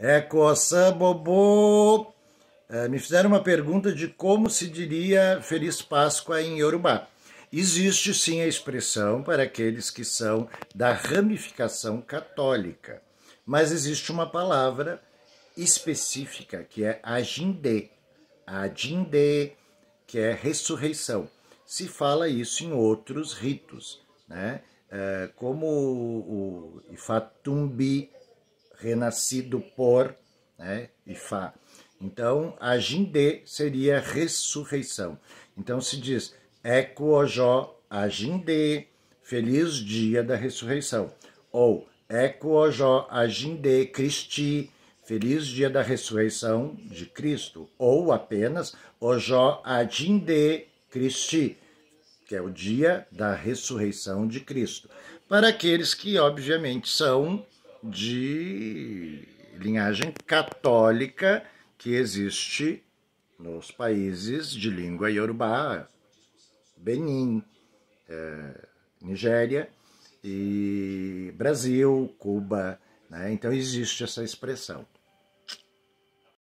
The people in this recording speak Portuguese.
É Coçã Bobô. É, eh, me fizeram uma pergunta de como se diria Feliz Páscoa em Yorubá. Existe sim a expressão para aqueles que são da ramificação católica, mas existe uma palavra específica que é agindê. Agindê, que é ressurreição. Se fala isso em outros ritos, né? É, como o Ifatumbi, renascido por, né, e Fá. Então, a Jindê seria ressurreição. Então se diz, Eco Ojó a feliz dia da ressurreição. Ou, Eco Ojó a Cristi, Christi, feliz dia da ressurreição de Cristo. Ou apenas, Ojó a Cristi, Christi, que é o dia da ressurreição de Cristo. Para aqueles que, obviamente, são de linhagem católica que existe nos países de língua iorubá, Benin, é, Nigéria e Brasil, Cuba. Né? Então existe essa expressão.